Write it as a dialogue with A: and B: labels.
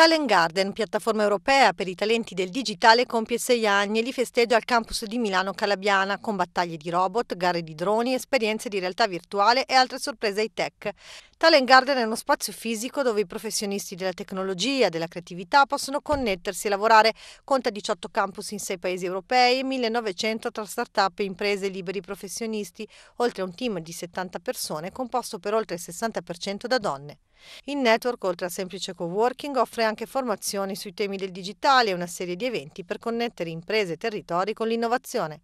A: Talent Garden, piattaforma europea per i talenti del digitale, compie sei anni e li festeggia al campus di Milano Calabiana con battaglie di robot, gare di droni, esperienze di realtà virtuale e altre sorprese high tech. Talent Garden è uno spazio fisico dove i professionisti della tecnologia e della creatività possono connettersi e lavorare. Conta 18 campus in sei paesi europei e 1900 tra start-up e imprese e liberi professionisti, oltre a un team di 70 persone composto per oltre il 60% da donne. Il network, oltre al semplice co-working, offre anche formazioni sui temi del digitale e una serie di eventi per connettere imprese e territori con l'innovazione.